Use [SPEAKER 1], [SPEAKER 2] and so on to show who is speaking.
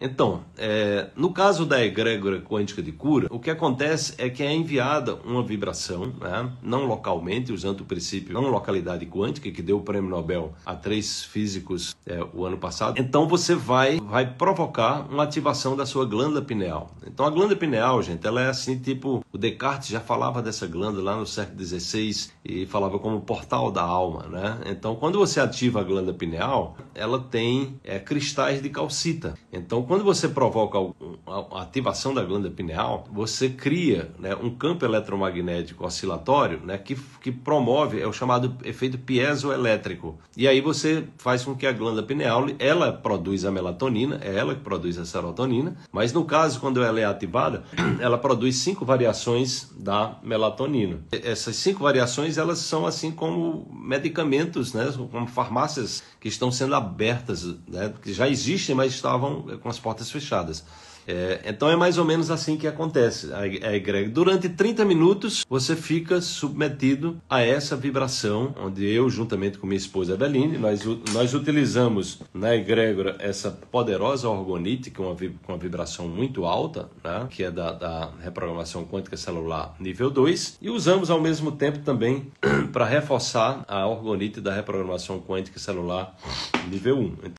[SPEAKER 1] Então, é, no caso da egrégora quântica de cura, o que acontece é que é enviada uma vibração, né, não localmente, usando o princípio não é localidade quântica, que deu o prêmio Nobel a três físicos é, o ano passado. Então você vai, vai provocar uma ativação da sua glândula pineal. Então a glândula pineal, gente, ela é assim, tipo, o Descartes já falava dessa glândula lá no século XVI e falava como portal da alma, né? Então quando você ativa a glândula pineal, ela tem é, cristais de calcita. Então quando você provoca a ativação da glândula pineal, você cria né, um campo eletromagnético oscilatório né, que, que promove, é o chamado efeito piezoelétrico. E aí você faz com que a glândula pineal, ela produz a melatonina, é ela que produz a serotonina, mas no caso, quando ela é ativada, ela produz cinco variações da melatonina. Essas cinco variações, elas são assim como medicamentos, né, como farmácias que estão sendo abertas, né, que já existem, mas estavam eh, com as portas fechadas. É, então é mais ou menos assim que acontece a, a egrégora. Durante 30 minutos você fica submetido a essa vibração, onde eu, juntamente com minha esposa Eveline, nós, nós utilizamos na né, egrégora essa poderosa orgonite com é uma, com uma vibração muito alta, né, que é da, da reprogramação quântica celular nível 2, e usamos ao mesmo tempo também para reforçar a orgonite da reprogramação quântica celular nível 1.